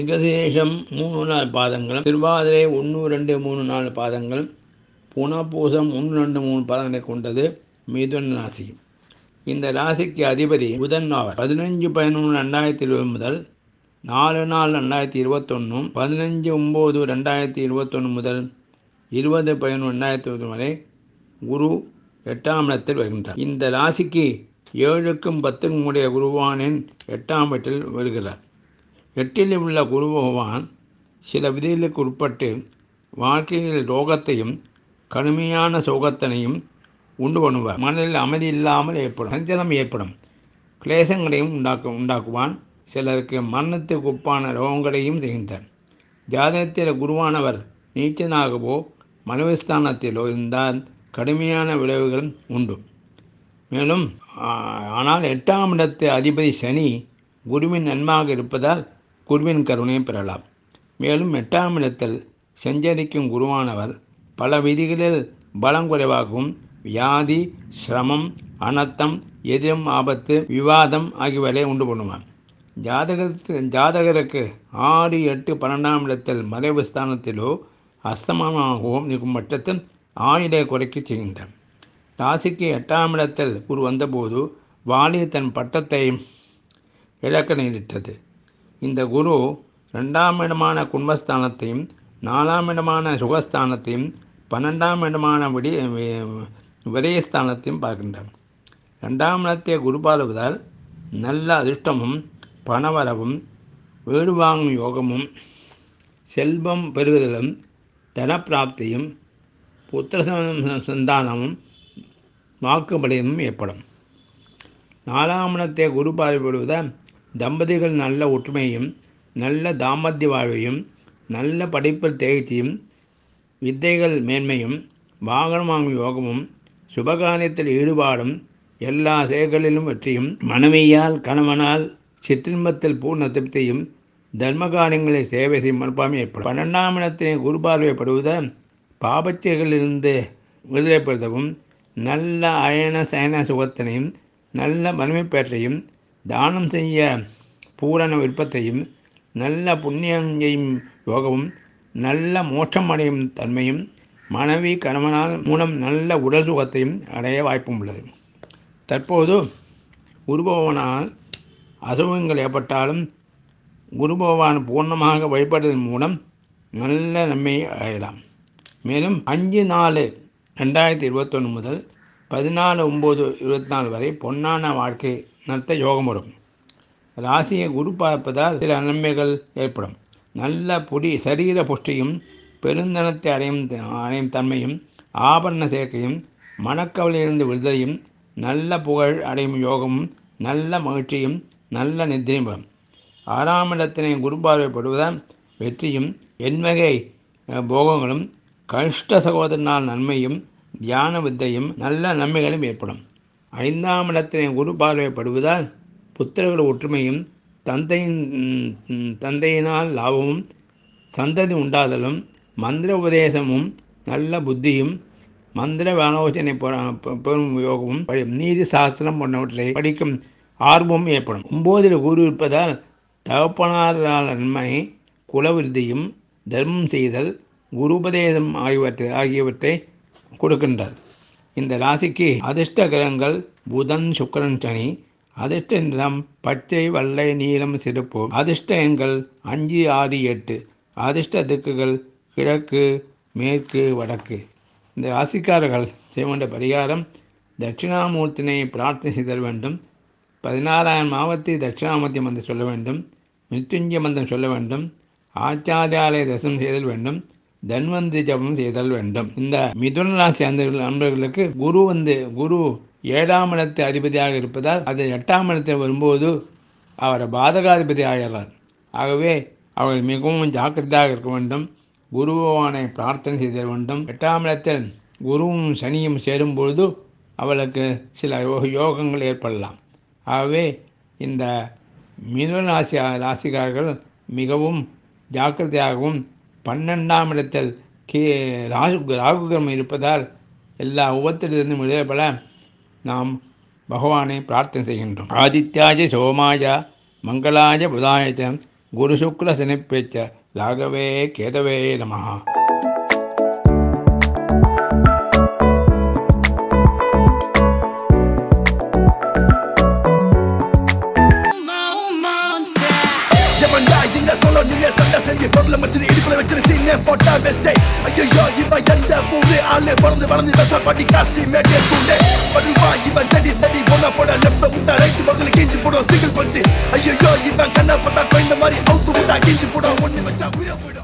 மிகசேஷம் மூணு நாலு பாதங்களும் திருவாதிரை ஒன்று ரெண்டு மூணு நாலு பாதங்கள் புனப்பூசம் ஒன்று ரெண்டு மூணு பாதங்களை கொண்டது மிதுன் ராசி இந்த ராசிக்கு அதிபதி புதன் ஆவர் பதினஞ்சு பதினொன்று ரெண்டாயிரத்தி இருபது முதல் நாலு நாள் ரெண்டாயிரத்தி இருபத்தொன்னும் பதினஞ்சு ஒம்பது ரெண்டாயிரத்தி இருபத்தொன்று முதல் இருபது பதினொன்று ரெண்டாயிரத்தி இருபது வரை குரு எட்டாம் இடத்தில் வருகின்றார் இந்த ராசிக்கு ஏழுக்கும் பத்துக்கும் உடைய குருவானின் எட்டாம் இடத்தில் வருகிறார் எட்டில் உள்ள குரு பகவான் சில விதிகளுக்கு உட்பட்டு வாழ்க்கையில் ரோகத்தையும் கடுமையான சோகத்தனையும் உண்டு பண்ணுவார் மனதில் அமைதி இல்லாமல் ஏற்படும் சஞ்சலம் ஏற்படும் கிளேசங்களையும் உண்டாக்கும் உண்டாக்குவான் சிலருக்கு மரணத்துக்கு ஒப்பான ரோகங்களையும் செய்கின்றார் ஜாதகத்தில் குருவானவர் நீச்சனாகவோ மனவிஸ்தானத்திலோ இருந்தால் கடுமையான விளைவுகள் உண்டு மேலும் ஆனால் எட்டாம் இடத்து அதிபதி சனி குருவின் நன்மாக இருப்பதால் குருவின் கருணையும் பெறலாம் மேலும் எட்டாம் இடத்தில் செஞ்சரிக்கும் குருவானவர் பல விதிகளில் பலம் குறைவாகவும் வியாதி சிரமம் அனர்த்தம் எதிரும் ஆபத்து விவாதம் ஆகியவரை உண்டு பண்ணுவார் ஜாதகத்து ஜாதகருக்கு ஆறு எட்டு பன்னெண்டாம் இடத்தில் மறைவு ஸ்தானத்திலோ அஸ்தமனமாகவும் இருக்கும் பட்சத்தில் ஆயுடை குறைக்க செய்கின்றார் ராசிக்கு எட்டாம் இடத்தில் குரு வந்தபோது வாலி தன் பட்டத்தை இழக்க நேரிட்டது இந்த குரு ரெண்டாம் இடமான குடும்பஸ்தானத்தையும் நாலாம் இடமான சுகஸ்தானத்தையும் பன்னெண்டாம் இடமான விடி விதயஸ்தானத்தையும் பார்க்கின்றார் ரெண்டாம் இடத்தை குருபாலுவதால் நல்ல அதிர்ஷ்டமும் பணவரவும் வீடு வாங்கும் யோகமும் செல்வம் பெறுதலும் தனப்பிராப்தியும் புத்திர சந்தானமும் வாக்குபலியமும் ஏற்படும் நாலாம் இடத்தை குரு பார்வையிடுவதால் தம்பதிகள் நல்ல ஒற்றுமையும் நல்ல தாம்பத்திய வாழ்வையும் நல்ல படிப்பில் தேர்ச்சியும் வித்தைகள் மேன்மையும் வாகனம் வாங்கும் யோகமும் சுபகாரியத்தில் ஈடுபாடும் எல்லா செயல்களிலும் வெற்றியும் மனைவியால் கணவனால் சிற்றின்பத்தில் பூர்ண திருப்தியும் தர்ம காரியங்களை சேவை செய்யும் மறுப்பாமை ஏற்படும் பன்னெண்டாம் இடத்தினை குருபார்வைப்படுவத பாபச்சைகளிலிருந்து விடுதலைப்படுத்தவும் நல்ல அயன சயன சுகத்தினையும் நல்ல வலிமை தானம் செய்ய பூரண விருப்பத்தையும் நல்ல புண்ணியங்கையும் யோகமும் நல்ல மோட்சம் அடையும் தன்மையும் மனைவி கணவனால் மூலம் நல்ல உடல் சுகத்தையும் அடைய வாய்ப்பும் உள்ளது தற்போது குருபவனால் அசுகங்கள் ஏற்பட்டாலும் குருபவான் பூர்ணமாக வழிபடுவதன் மூலம் நல்ல நன்மை அடையலாம் மேலும் அஞ்சு நாலு ரெண்டாயிரத்தி இருபத்தொன்று முதல் பதினாலு ஒம்பது இருபத்தி நாலு வரை பொன்னான வாழ்க்கை நடத்த யோகம் வரும் ராசியை குரு பார்ப்பதால் சில நன்மைகள் ஏற்படும் நல்ல புடி சரீர புஷ்டியும் பெருந்தனத்தை அடையும் அடையும் தன்மையும் ஆபரண சேர்க்கையும் மனக்கவலையிலிருந்து விடுதலையும் நல்ல புகழ் அடையும் யோகமும் நல்ல மகிழ்ச்சியும் நல்ல நிதிரையும் வரும் ஆறாம் இடத்தினை பார்வைப்படுவதால் வெற்றியும் எண்வகை போகங்களும் கஷ்ட சகோதரனால் நன்மையும் தியான வித்தையும் நல்ல நன்மைகளும் ஏற்படும் ஐந்தாம் இடத்தினை குரு பார்வைப்படுவதால் புத்திரர்கள் ஒற்றுமையும் தந்தையின் தந்தையினால் லாபமும் சந்ததி உண்டாதலும் மந்திர உபதேசமும் நல்ல புத்தியும் மந்திர ஆலோசனை பெறும் யோகமும் நீதி சாஸ்திரம் போன்றவற்றை படிக்கும் ஆர்வமும் ஏற்படும் ஒம்போதில் குரு இருப்பதால் தகப்பனாரால் நன்மை குலவிருத்தியும் தர்மம் செய்தல் குருபதேசம் ஆகியவற்றை ஆகியவற்றை கொடுக்கின்றார் இந்த ராசிக்கு அதிர்ஷ்ட கிரகங்கள் புதன் சுக்கரன் சனி அதிர்ஷ்ட நிறம் பச்சை வள்ளை நீளம் சிறப்பு அதிர்ஷ்ட எண்கள் அஞ்சு ஆறு எட்டு அதிர்ஷ்ட திக்குகள் கிழக்கு மேற்கு வடக்கு இந்த ராசிக்காரர்கள் செய்வண்ட பரிகாரம் தட்சிணாமூர்த்தினை பிரார்த்தனை செய்தல் வேண்டும் பதினாறாயிரம் மாவத்தை தட்சிணாமூர்த்தி மந்திரம் சொல்ல வேண்டும் மிருத்துஞ்ச மந்திரம் சொல்ல வேண்டும் ஆச்சாரியாலய தரிசனம் செய்தல் வேண்டும் தன்வந்தி ஜபம் செய்தல் வேண்டும் இந்த மிதுன ராசி நண்பர்களுக்கு குரு வந்து குரு ஏழாம் இடத்து அதிபதியாக இருப்பதால் அது எட்டாம் இடத்தில் வரும்போது அவர் பாதகாதிபதி ஆகிறார் ஆகவே அவர்கள் மிகவும் ஜாக்கிரதையாக இருக்க வேண்டும் குருவானை பிரார்த்தனை செய்தல் வேண்டும் எட்டாம் இடத்தில் குருவும் சனியும் சேரும்பொழுது அவளுக்கு சில யோகங்கள் ஏற்படலாம் ஆகவே இந்த மிதுன ராசி ராசிக்காரர்கள் மிகவும் ஜாக்கிரதையாகவும் பன்னெண்டாம் இடத்தில் கே ராகு கிரமம் இருப்பதால் எல்லா உபத்திலிருந்தும் விடுபட நாம் பகவானை பிரார்த்தனை செய்கின்றோம் ஆதித்யாஜ சோமாய மங்களாஜ புதாயஜம் குரு சுக்ல சனிப்பேச்ச ராகவே கேதவே நமகா தலையை பொருளை மச்சினு இடுப்புல வச்சிரு சீனே போட்டா பெஸ்டே ஐயோ இவன் எந்த பூண்டு ஆளு பறந்து வளர்ந்து வெச பாட்டி காசி மேட்டே பூண்டே படுவா இவன் தடி தடி போனா போட லெஃப்ட் விட்டா ரைட் பக்கத்துல கேஞ்சி போடும் சிங்கிள் பஞ்சு ஐயோ இவன் கண்ணை பார்த்தா கொண்ட மாதிரி அவுத்து விட்டா கேஞ்சி போடும் ஒண்ணு வச்சா உயிரை போயிடும்